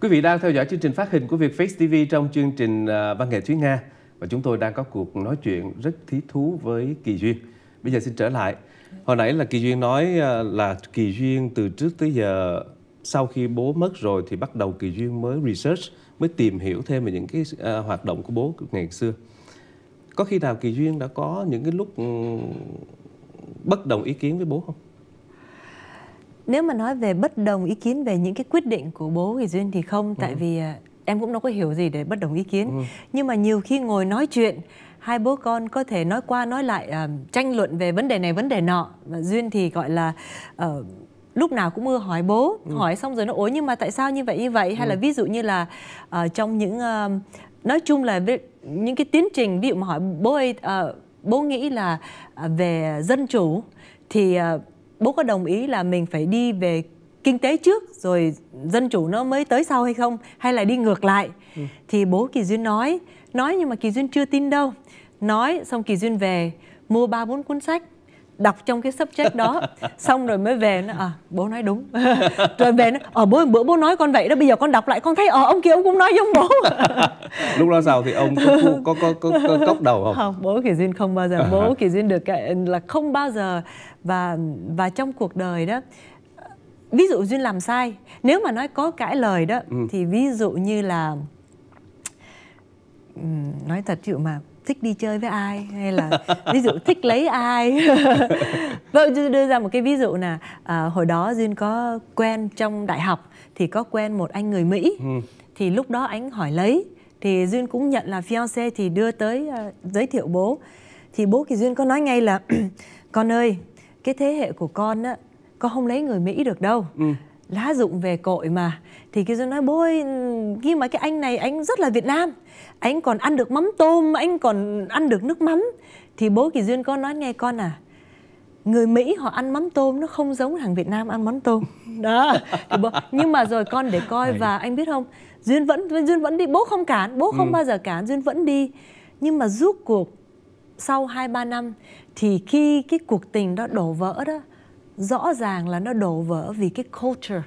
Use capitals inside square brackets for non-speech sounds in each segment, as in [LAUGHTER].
Quý vị đang theo dõi chương trình phát hình của Việt Vietfast TV trong chương trình à, Văn nghệ Thúy Nga và chúng tôi đang có cuộc nói chuyện rất thí thú với Kỳ Duyên. Bây giờ xin trở lại. Hồi nãy là Kỳ Duyên nói à, là Kỳ Duyên từ trước tới giờ sau khi bố mất rồi thì bắt đầu Kỳ Duyên mới research, mới tìm hiểu thêm về những cái à, hoạt động của bố ngày xưa. Có khi nào Kỳ Duyên đã có những cái lúc ừ, bất đồng ý kiến với bố không? nếu mà nói về bất đồng ý kiến về những cái quyết định của bố thì duyên thì không ừ. tại ừ. vì à, em cũng đâu có hiểu gì để bất đồng ý kiến ừ. nhưng mà nhiều khi ngồi nói chuyện hai bố con có thể nói qua nói lại uh, tranh luận về vấn đề này vấn đề nọ và duyên thì gọi là uh, lúc nào cũng ưa hỏi bố ừ. hỏi xong rồi nó ối nhưng mà tại sao như vậy như vậy hay ừ. là ví dụ như là uh, trong những uh, nói chung là những cái tiến trình ví dụ mà hỏi bố ơi uh, bố nghĩ là uh, về dân chủ thì uh, bố có đồng ý là mình phải đi về kinh tế trước rồi dân chủ nó mới tới sau hay không hay là đi ngược lại ừ. thì bố kỳ duyên nói nói nhưng mà kỳ duyên chưa tin đâu nói xong kỳ duyên về mua ba bốn cuốn sách đọc trong cái subject đó xong rồi mới về nó à bố nói đúng [LAUGHS] rồi về nó ở ờ, bố bữa bố nói con vậy đó bây giờ con đọc lại con thấy ờ ông kia ông cũng nói giống bố [LAUGHS] lúc đó sao thì ông có có có, có, có cốc đầu không không bố kỳ duyên không bao giờ bố kỳ à. duyên được cái ờ, là không bao giờ và và trong cuộc đời đó ví dụ duyên làm sai nếu mà nói có cãi lời đó ừ. thì ví dụ như là nói thật chịu mà thích đi chơi với ai hay là ví dụ thích lấy ai vâng [LAUGHS] đưa ra một cái ví dụ là à, hồi đó duyên có quen trong đại học thì có quen một anh người mỹ ừ. thì lúc đó anh hỏi lấy thì duyên cũng nhận là fiance thì đưa tới uh, giới thiệu bố thì bố thì duyên có nói ngay là [CLEARS THROAT] con ơi cái thế hệ của con á con không lấy người mỹ được đâu ừ lá dụng về cội mà thì kia nói bố ơi khi mà cái anh này anh rất là Việt Nam anh còn ăn được mắm tôm anh còn ăn được nước mắm thì bố Kỳ Duyên có nói nghe con à người Mỹ họ ăn mắm tôm nó không giống hàng Việt Nam ăn mắm tôm [LAUGHS] đó thì bố, nhưng mà rồi con để coi và anh biết không Duyên vẫn Duyên vẫn đi bố không cản bố không ừ. bao giờ cản Duyên vẫn đi nhưng mà rút cuộc sau 2 3 năm thì khi cái cuộc tình đó đổ vỡ đó rõ ràng là nó đổ vỡ vì cái culture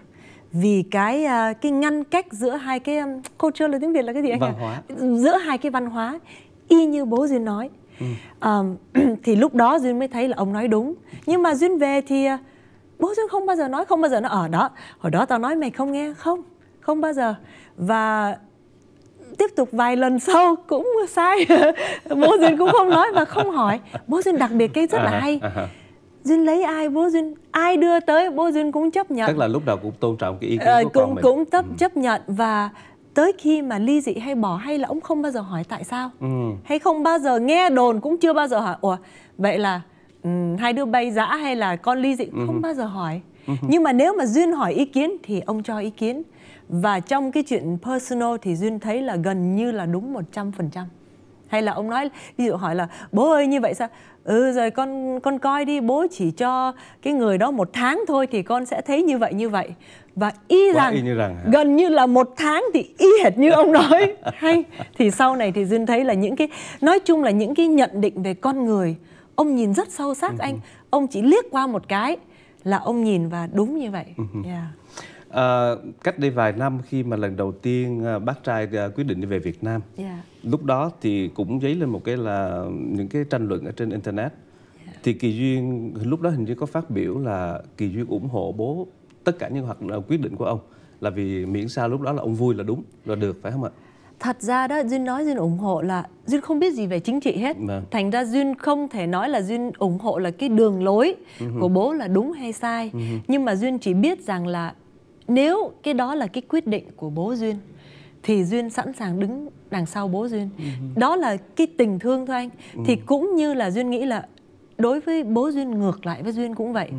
vì cái uh, cái ngăn cách giữa hai cái um, culture là tiếng việt là cái gì anh văn hóa. giữa hai cái văn hóa y như bố duyên nói ừ. um, [CLEARS THROAT] thì lúc đó duyên mới thấy là ông nói đúng nhưng mà duyên về thì uh, bố duyên không bao giờ nói không bao giờ nó ở ờ, đó hồi đó tao nói mày không nghe không không bao giờ và tiếp tục vài lần sau cũng sai [LAUGHS] bố duyên cũng không nói và không hỏi bố duyên đặc biệt cái rất là à hay duyên lấy ai bố duyên ai đưa tới bố duyên cũng chấp nhận tức là lúc nào cũng tôn trọng cái ý kiến ờ, của cũng, con mình cũng chấp ừ. chấp nhận và tới khi mà ly dị hay bỏ hay là ông không bao giờ hỏi tại sao ừ. hay không bao giờ nghe đồn cũng chưa bao giờ hỏi ủa vậy là um, hai đứa bay dã hay là con ly dị ừ. không bao giờ hỏi ừ. nhưng mà nếu mà duyên hỏi ý kiến thì ông cho ý kiến và trong cái chuyện personal thì duyên thấy là gần như là đúng 100% hay là ông nói ví dụ hỏi là bố ơi như vậy sao ừ rồi con con coi đi bố chỉ cho cái người đó một tháng thôi thì con sẽ thấy như vậy như vậy và y rằng, y như rằng gần như là một tháng thì y hệt như ông nói [LAUGHS] hay thì sau này thì duyên thấy là những cái nói chung là những cái nhận định về con người ông nhìn rất sâu sắc ừ anh ông chỉ liếc qua một cái là ông nhìn và đúng như vậy ừ yeah. À, cách đây vài năm khi mà lần đầu tiên ờ, bác trai ờ, quyết định đi về Việt Nam, yeah. Dạ. lúc đó thì cũng dấy lên một cái là những cái tranh luận ở trên internet. Yeah. Dạ. Thì Kỳ duyên lúc đó hình như có phát biểu là Kỳ duyên ủng hộ bố tất cả những hoạt quyết định của ông là vì miễn sao lúc đó là ông vui là đúng là được phải không ạ? thật ra đó duyên nói duyên ủng hộ là duyên không biết gì về chính trị hết Mà. Vâng. thành ra duyên không thể nói là duyên ủng hộ là cái đường lối uh-huh. của bố là đúng hay sai uh-huh. nhưng mà duyên chỉ biết rằng là nếu cái đó là cái quyết định của bố duyên thì duyên sẵn sàng đứng đằng sau bố duyên ừ. đó là cái tình thương thôi anh ừ. thì cũng như là duyên nghĩ là đối với bố duyên ngược lại với duyên cũng vậy ừ.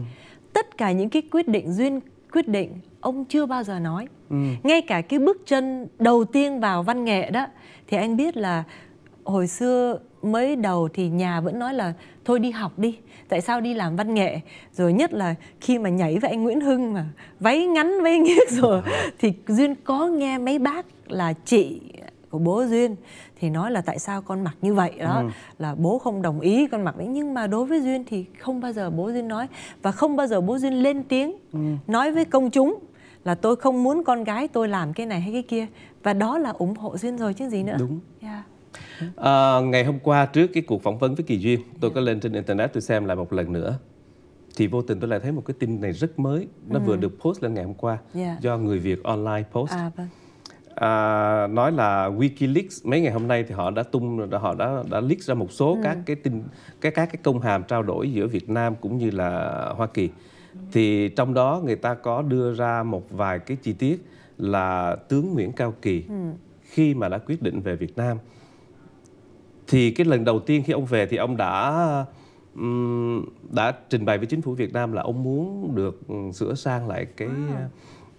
tất cả những cái quyết định duyên quyết định ông chưa bao giờ nói ừ. ngay cả cái bước chân đầu tiên vào văn nghệ đó thì anh biết là hồi xưa mới đầu thì nhà vẫn nói là thôi đi học đi tại sao đi làm văn nghệ rồi nhất là khi mà nhảy với anh Nguyễn Hưng mà váy ngắn váy nghiếc [LAUGHS] rồi thì duyên có nghe mấy bác là chị của bố duyên thì nói là tại sao con mặc như vậy đó ừ. là bố không đồng ý con mặc ấy nhưng mà đối với duyên thì không bao giờ bố duyên nói và không bao giờ bố duyên lên tiếng ừ. nói với công chúng là tôi không muốn con gái tôi làm cái này hay cái kia và đó là ủng hộ duyên rồi chứ gì nữa đúng yeah. À, ngày hôm qua trước cái cuộc phỏng vấn với Kỳ Duyên, tôi có lên trên internet tôi xem lại một lần nữa thì vô tình tôi lại thấy một cái tin này rất mới nó ừ. vừa được post lên ngày hôm qua yeah. Dạ. do người Việt online post à, vâng. à, nói là WikiLeaks mấy ngày hôm nay thì họ đã tung họ đã đã leak ra một số ừ. các cái tin các các cái công hàm trao đổi giữa Việt Nam cũng như là Hoa Kỳ thì trong đó người ta có đưa ra một vài cái chi tiết là tướng Nguyễn Cao Kỳ ừ. khi mà đã quyết định về Việt Nam thì cái lần đầu tiên khi ông về thì ông đã đã trình bày với chính phủ Việt Nam là ông muốn được ừ, sửa sang lại cái wow. À.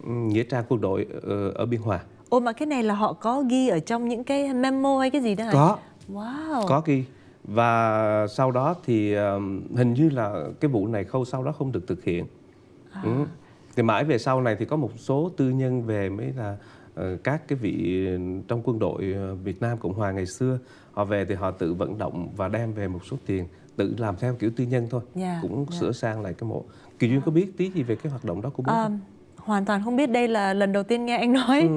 Ừ, nghĩa trang quân đội ờ, ở, biên hòa. Ô mà cái này là họ có ghi ở trong những cái memo hay cái gì đó hả? Có. Wow. Có ghi và sau đó thì ờ, hình như là cái vụ này khâu sau đó không được thực hiện. À. Ừ. Thì mãi về sau này thì có một số tư nhân về mới là Ờ, các cái vị trong quân đội ờ, Việt Nam Cộng Hòa ngày xưa họ về thì họ tự vận động và đem về một số tiền tự làm theo kiểu tư nhân thôi yeah, dạ, cũng yeah. Dạ. sửa sang lại cái mộ Kỳ Duyên có biết tí gì về cái hoạt động đó của bố à, không? Ờ, hoàn toàn không biết đây là lần đầu tiên nghe anh nói ừ.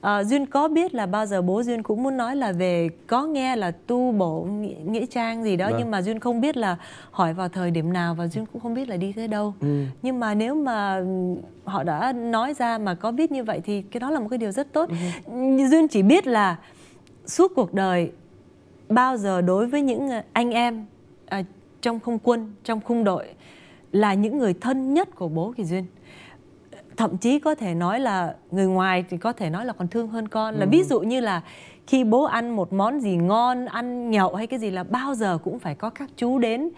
à, duyên có biết là bao giờ bố duyên cũng muốn nói là về có nghe là tu bổ nghĩa, trang gì đó vâng. nhưng mà duyên không biết là hỏi vào thời điểm nào và duyên cũng không biết là đi tới đâu ừ. nhưng mà nếu mà ừ, họ đã nói ra mà có biết như vậy thì cái đó là một cái điều rất tốt ừ. duyên chỉ biết là suốt cuộc đời bao giờ đối với những ờ, anh em à, trong không quân trong khung đội là những người thân nhất của bố kỳ duyên thậm chí có thể nói là người ngoài thì có thể nói là còn thương hơn con là ví ừ. dụ như là khi bố ăn một món gì ngon ăn nhậu hay cái gì là bao giờ cũng phải có các chú đến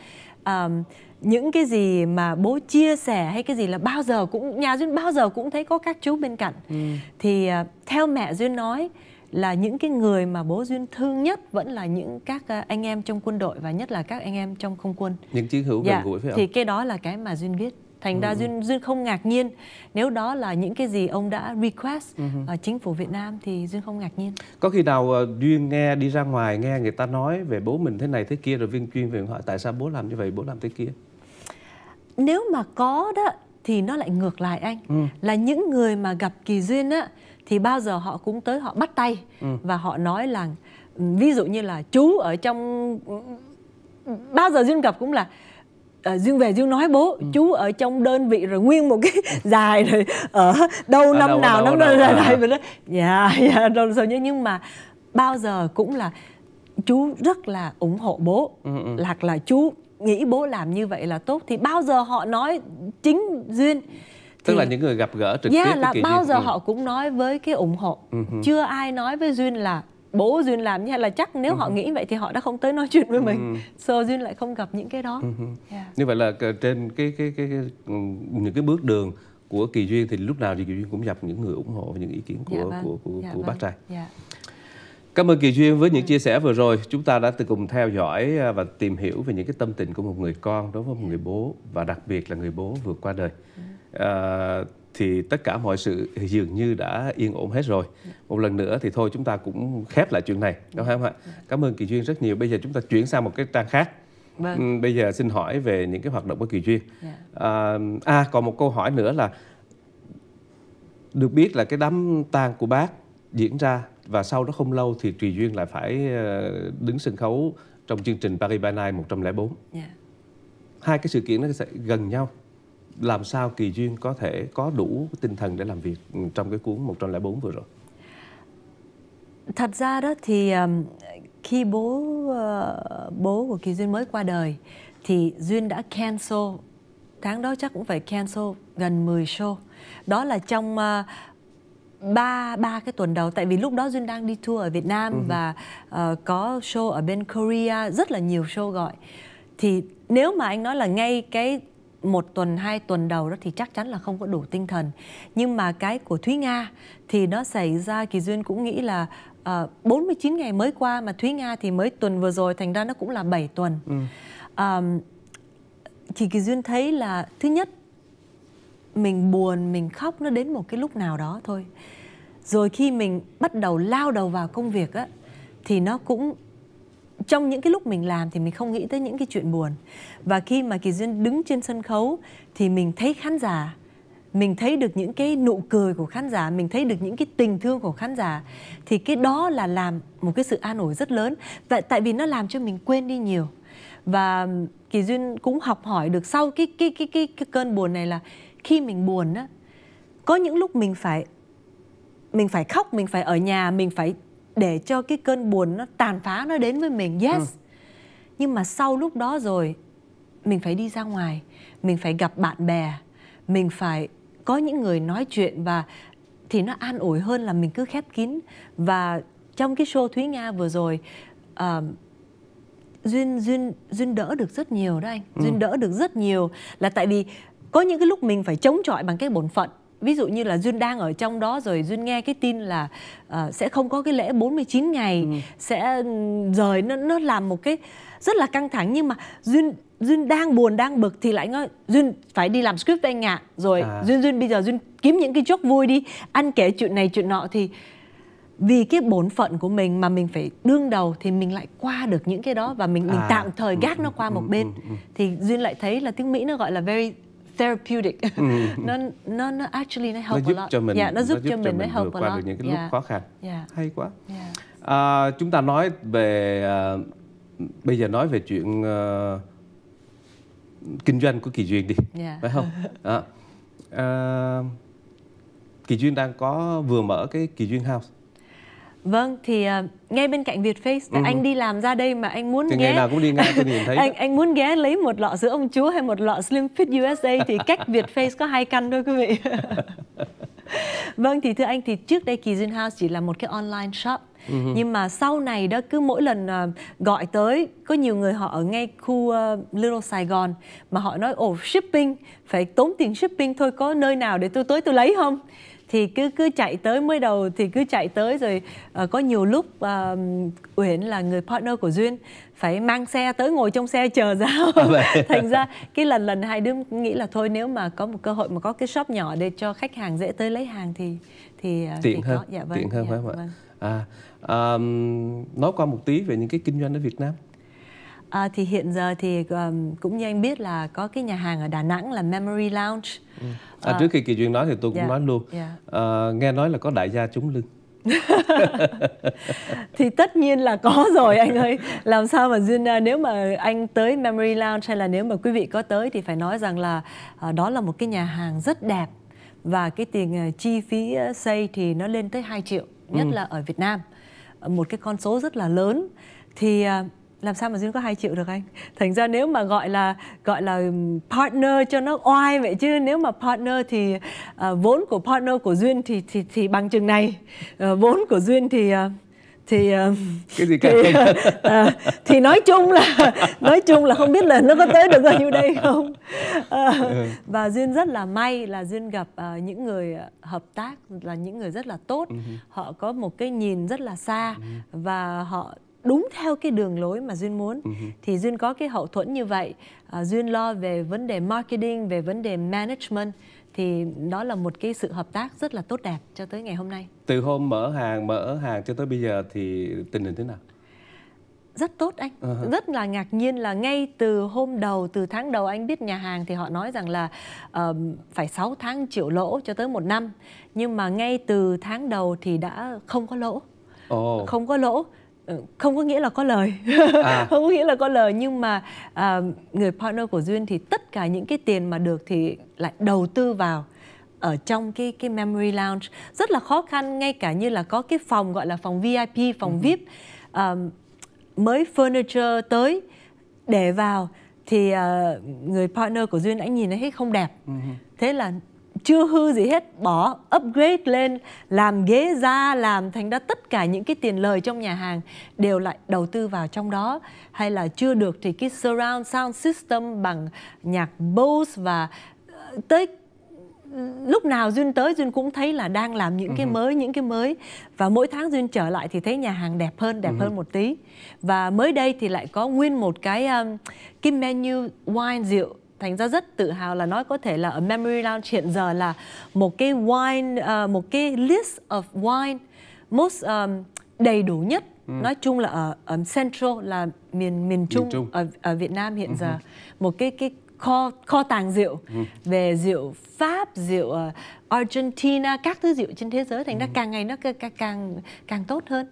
um, những cái gì mà bố chia sẻ hay cái gì là bao giờ cũng nhà duyên bao giờ cũng thấy có các chú bên cạnh ừ. thì uh, theo mẹ duyên nói là những cái người mà bố duyên thương nhất vẫn là những các ờ, anh em trong quân đội và nhất là các anh em trong không quân những chiến hữu gần dạ, gũi phải không thì cái đó là cái mà duyên biết thành ra ừ, duyên ừ. duyên không ngạc nhiên nếu đó là những cái gì ông đã request ừ. ừ. chính phủ Việt Nam thì duyên không ngạc nhiên có khi nào ờ, duyên nghe đi ra ngoài nghe người ta nói về bố mình thế này thế kia rồi viên chuyên về hỏi tại sao bố làm như vậy bố làm thế kia nếu mà có đó thì nó lại ngược lại anh ừ. là những người mà gặp kỳ duyên á thì bao giờ họ cũng tới họ bắt tay ừ. và họ nói là ví dụ như là chú ở trong bao giờ duyên gặp cũng là uh, dương về dương nói bố ừ. chú ở trong đơn vị rồi nguyên một cái ừ. [LAUGHS] dài rồi ở đâu năm nào đâu, năm đâu, đâu, à. dài vậy đó dạ dạ rồi sao nhưng mà bao giờ cũng là chú rất là ủng hộ bố ừ, ừ. lạc là chú nghĩ bố làm như vậy là tốt thì bao giờ họ nói chính duyên tức thì, là những người gặp gỡ trực yeah, dạ, tiếp là bao duyên. giờ ừ. họ cũng nói với cái ủng hộ ừ. ừ. chưa ai nói với duyên là bố duyên làm như là chắc nếu uh họ ừ. nghĩ vậy thì họ đã không tới nói chuyện với mình uh so duyên lại không gặp những cái đó uh yeah. như vậy là trên cái, cái cái cái những cái bước đường của kỳ duyên thì lúc nào thì kỳ duyên cũng gặp những người ủng hộ những ý kiến của dạ vâng. của của, dạ của vâng. bác trai dạ. Cảm ơn Kỳ Duyên với những dạ. chia sẻ vừa rồi. Chúng ta đã cùng theo dõi à, và tìm hiểu về những cái tâm tình của một người con đối với một dạ. người bố và đặc biệt là người bố vừa qua đời. À, thì tất cả mọi sự dường như đã yên ổn hết rồi. Một lần nữa thì thôi chúng ta cũng khép lại chuyện này, đúng không ạ? Cảm ơn Kỳ Duyên rất nhiều. Bây giờ chúng ta chuyển sang một cái trang khác. Vâng. Ừ, bây giờ xin hỏi về những cái hoạt động của Kỳ Duyên. Dạ. À, à còn một câu hỏi nữa là được biết là cái đám tang của bác diễn ra và sau đó không lâu thì Kỳ Duyên lại phải ờ, đứng sân khấu trong chương trình Paris by Night 104. Yeah. Dạ. Hai cái sự kiện nó sẽ gần nhau làm sao Kỳ Duyên có thể có đủ tinh thần để làm việc trong cái cuốn 104 vừa rồi? Thật ra đó thì khi bố ờ, bố của Kỳ Duyên mới qua đời thì Duyên đã cancel tháng đó chắc cũng phải cancel gần 10 show. Đó là trong ờ, ba ba cái tuần đầu tại vì lúc đó duyên đang đi tour ở Việt Nam uh-huh. và uh, có show ở bên Korea rất là nhiều show gọi thì nếu mà anh nói là ngay cái một tuần hai tuần đầu đó thì chắc chắn là không có đủ tinh thần nhưng mà cái của Thúy Nga thì nó xảy ra Kỳ Duyên cũng nghĩ là uh, ờ, 49 ngày mới qua mà Thúy Nga thì mới tuần vừa rồi thành ra nó cũng là 7 tuần ừ. um, thì Kỳ Duyên thấy là thứ nhất mình buồn mình khóc nó đến một cái lúc nào đó thôi rồi khi mình bắt đầu lao đầu vào công việc á thì nó cũng trong những cái lúc mình làm thì mình không nghĩ tới những cái chuyện buồn và khi mà kỳ duyên đứng trên sân khấu thì mình thấy khán giả mình thấy được những cái nụ cười của khán giả mình thấy được những cái tình thương của khán giả thì cái đó là làm một cái sự an ủi rất lớn tại tại vì nó làm cho mình quên đi nhiều và kỳ duyên cũng học hỏi được sau cái cái cái cái, cái cơn buồn này là khi mình buồn á có những lúc mình phải mình phải khóc mình phải ở nhà mình phải để cho cái cơn buồn nó tàn phá nó đến với mình yes ừ. nhưng mà sau lúc đó rồi mình phải đi ra ngoài mình phải gặp bạn bè mình phải có những người nói chuyện và thì nó an ủi hơn là mình cứ khép kín và trong cái show thúy nga vừa rồi uh, duyên duyên duyên đỡ được rất nhiều đó anh ừ. duyên đỡ được rất nhiều là tại vì có những cái lúc mình phải chống chọi bằng cái bổn phận ví dụ như là duyên đang ở trong đó rồi duyên nghe cái tin là uh, sẽ không có cái lễ 49 ngày ừ. sẽ ừ, rời nó nó làm một cái rất là căng thẳng nhưng mà duyên duyên đang buồn đang bực thì lại nói duyên phải đi làm script với anh ạ à. rồi à. duyên duyên bây giờ duyên kiếm những cái chốt vui đi anh kể chuyện này chuyện nọ thì vì cái bổn phận của mình mà mình phải đương đầu thì mình lại qua được những cái đó và mình à. mình tạm thời ừ, gác ừ, nó qua một bên thì duyên lại thấy là tiếng mỹ nó gọi là very therapeutic mm. [LAUGHS] nó nó nó actually nó help nó giúp a lot. cho mình yeah, dạ, nó, giúp nó giúp cho mình, mình nó vượt qua được những cái yeah. lúc dạ. khó khăn yeah. Dạ. hay quá yeah. à, chúng ta nói về à, bây giờ nói về chuyện à, kinh doanh của kỳ duyên đi yeah. phải không [LAUGHS] à, à, kỳ duyên đang có vừa mở cái kỳ duyên house Vâng, thì uh, ngay bên cạnh Vietface, ừ. anh đi làm ra đây mà anh muốn thì ghé. ngày nào cũng đi ngang tôi nhìn thấy. [LAUGHS] anh anh muốn ghé lấy một lọ sữa ông chúa hay một lọ Slim Fit USA thì cách Việt Face có hai căn thôi quý vị. [LAUGHS] vâng thì thưa anh thì trước đây kỳ Duyên House chỉ là một cái online shop uh-huh. nhưng mà sau này đó cứ mỗi lần uh, gọi tới có nhiều người họ ở ngay khu uh, Little Sài Gòn mà họ nói ồ oh, shipping phải tốn tiền shipping thôi có nơi nào để tôi tới tôi lấy không thì cứ cứ chạy tới mới đầu thì cứ chạy tới rồi uh, có nhiều lúc uh, Uyển là người partner của Duyên phải mang xe tới ngồi trong xe chờ [LAUGHS] giao à, thành ra cái lần lần hai đứa nghĩ là thôi nếu mà có một cơ hội mà có cái shop nhỏ để cho khách hàng dễ tới lấy hàng thì thì ờ, tiện thì hơn có. Dạ, vâng, tiện hơn dạ, phải không ạ vâng. à, um, nói qua một tí về những cái kinh doanh ở Việt Nam À, thì hiện giờ thì um, cũng như anh biết là có cái nhà hàng ở Đà Nẵng là Memory Lounge. Ừ. À, ờ, trước khi kỳ chuyện nói thì tôi cũng yeah, dạ, nói luôn. Yeah. Dạ. À, ờ, nghe nói là có đại gia trúng lưng. [LAUGHS] thì tất nhiên là có rồi anh ơi làm sao mà duyên à, nếu mà anh tới Memory Lounge hay là nếu mà quý vị có tới thì phải nói rằng là à, đó là một cái nhà hàng rất đẹp và cái tiền chi phí xây thì nó lên tới 2 triệu nhất ừ. là ở Việt Nam một cái con số rất là lớn thì làm sao mà duyên có 2 triệu được anh thành ra nếu mà gọi là gọi là partner cho nó oai vậy chứ nếu mà partner thì uh, vốn của partner của duyên thì thì thì bằng chừng này uh, vốn của duyên thì uh, thì cái gì cả thì, uh, thì nói chung là nói chung là không biết là nó có tới được bao nhiêu đây không uh, và duyên rất là may là duyên gặp uh, những người hợp tác là những người rất là tốt uh-huh. họ có một cái nhìn rất là xa uh-huh. và họ đúng theo cái đường lối mà duyên muốn uh-huh. thì duyên có cái hậu thuẫn như vậy à, duyên lo về vấn đề marketing về vấn đề management thì đó là một cái sự hợp tác rất là tốt đẹp cho tới ngày hôm nay từ hôm mở hàng mở hàng cho tới bây giờ thì tình hình thế nào rất tốt anh uh-huh. rất là ngạc nhiên là ngay từ hôm đầu từ tháng đầu anh biết nhà hàng thì họ nói rằng là uh, phải 6 tháng chịu lỗ cho tới một năm nhưng mà ngay từ tháng đầu thì đã không có lỗ oh. không có lỗ Ừ, không có nghĩa là có lời à. [LAUGHS] không có nghĩa là có lời nhưng mà à, người partner của duyên thì tất cả những cái tiền mà được thì lại đầu tư vào ở trong cái cái memory lounge rất là khó khăn ngay cả như là có cái phòng gọi là phòng VIP phòng ừ. VIP à, ờ, mới furniture tới để vào thì uh, người partner của duyên đã nhìn thấy không đẹp uh-huh. thế là chưa hư gì hết bỏ upgrade lên làm ghế da làm thành ra tất cả những cái tiền lời trong nhà hàng đều lại đầu tư vào trong đó hay là chưa được thì cái surround sound system bằng nhạc Bose và ờ, tới ừ, lúc nào duyên tới duyên cũng thấy là đang làm những cái ừ mới những cái mới và mỗi tháng duyên trở lại thì thấy nhà hàng đẹp hơn đẹp ừ hơn một tí và mới đây thì lại có nguyên một cái um, cái menu wine rượu thành ra rất tự hào là nói có thể là ở Memory Lounge hiện giờ là một cái wine uh, một cái list of wine most um, đầy đủ nhất Ừ. nói chung là ở, ở central là miền miền trung, miền trung. ở ở Việt Nam hiện ừ. giờ một cái cái kho kho tàng rượu ừ. về rượu Pháp, rượu uh, Argentina, các thứ rượu trên thế giới thành ra ừ. càng ngày nó càng càng càng tốt hơn.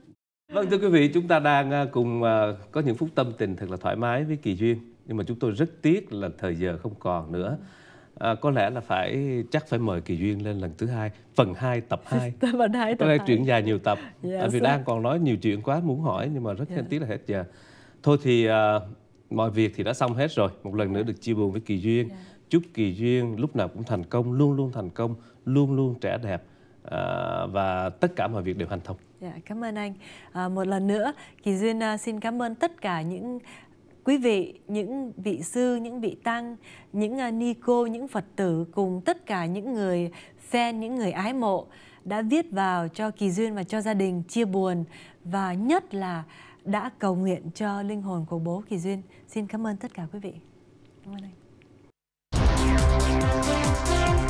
Vâng thưa quý vị, chúng ta đang ờ, cùng uh, có những phút tâm tình thật là thoải mái với Kỳ Duyên nhưng mà chúng tôi rất tiếc là thời giờ không còn nữa à, có lẽ là phải chắc phải mời kỳ duyên lên lần thứ hai phần 2 tập 2 [LAUGHS] phần hai tập có lẽ chuyện dài nhiều tập yes. Dạ, à, vì đang còn nói nhiều chuyện quá muốn hỏi nhưng mà rất yeah. Dạ. tiếc là hết giờ thôi thì à, mọi việc thì đã xong hết rồi một lần nữa dạ. được chia buồn với kỳ duyên yeah. chúc kỳ duyên lúc nào cũng thành công luôn luôn thành công luôn luôn trẻ đẹp à, và tất cả mọi việc đều hành thông. Dạ, cảm ơn anh. À, một lần nữa, Kỳ Duyên à, xin cảm ơn tất cả những Quý vị, những vị sư, những vị tăng, những uh, ni cô, những Phật tử cùng tất cả những người fan, những người ái mộ đã viết vào cho Kỳ Duyên và cho gia đình chia buồn và nhất là đã cầu nguyện cho linh hồn của bố Kỳ Duyên. Xin cảm ơn tất cả quý vị. Cảm ơn anh.